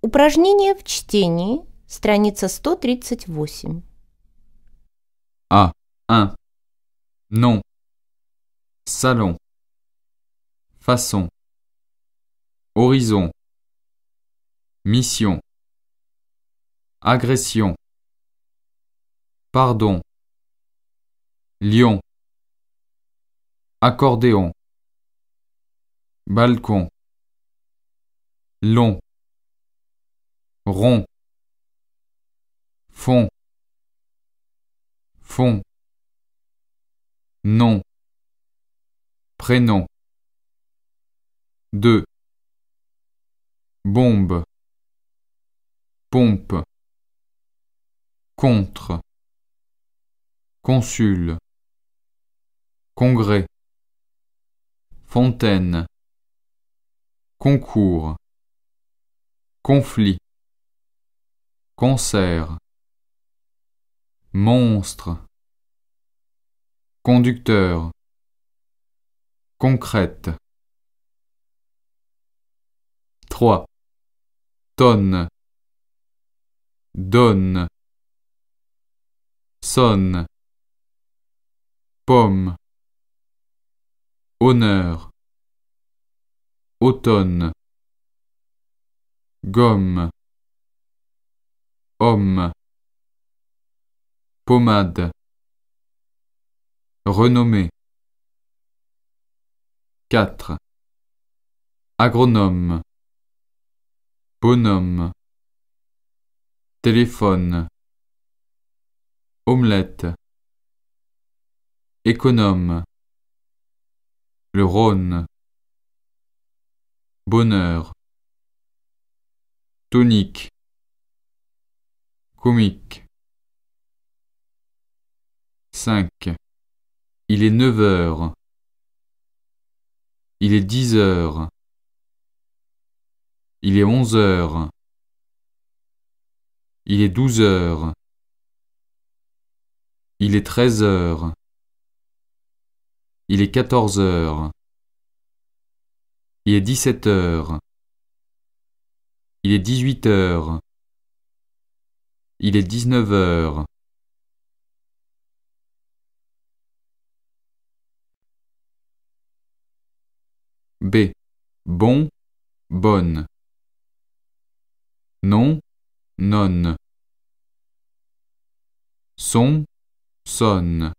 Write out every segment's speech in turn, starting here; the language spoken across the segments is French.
Упражнение в чтении, страница 138. А, un, nom, salon, façon, horizon, mission, agression, pardon, lion, accordéon, balcon, long. rond fond fond nom prénom deux bombe pompe contre consul congrès fontaine concours conflit Concert. Monstre. Conducteur. Concrète. 3. Tonne. Donne. Sonne. Pomme. Honneur. Automne. Gomme. Pommade. Renommée. 4. Agronome. Bonhomme. Téléphone. Omelette. Économe. Le Rhône. Bonheur. Tonique comique. 5. Il est neuf heures. Il est dix heures. Il est onze heures. Il est douze heures. Il est treize heures. Il est quatorze heures. Il est dix-sept heures. Il est dix-huit heures. Il est dix-neuf heures. B. Bon, bonne. Non, non. Son, sonne.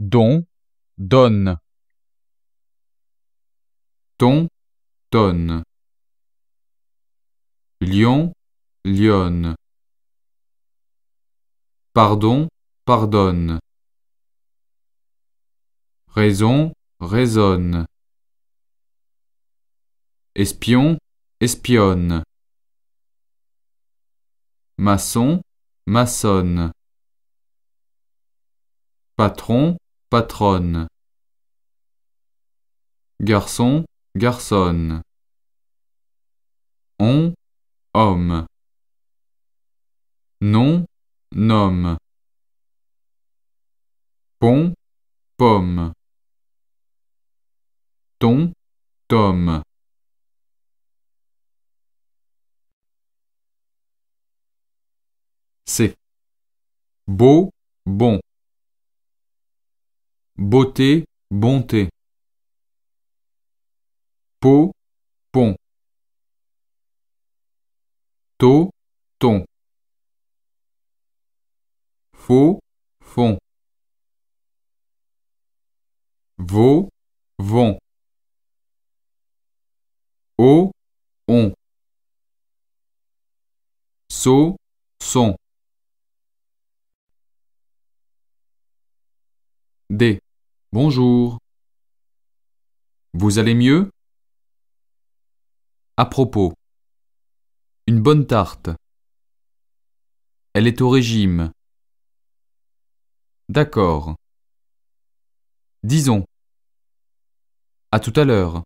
Don, donne. Ton, tonne. Lion, lionne. Pardon, pardonne. Raison, raisonne. Espion, espionne. Maçon, maçonne. Patron, patronne. Garçon, garçonne. On, homme. Non, Nom. pont pomme ton TOM C beau bon beauté bonté Po. pont Tôt, ton faux, font. Vaux, vont. Au, on. Saut, son. D. Bonjour. Vous allez mieux À propos. Une bonne tarte. Elle est au régime. D'accord. Disons… à tout à l'heure.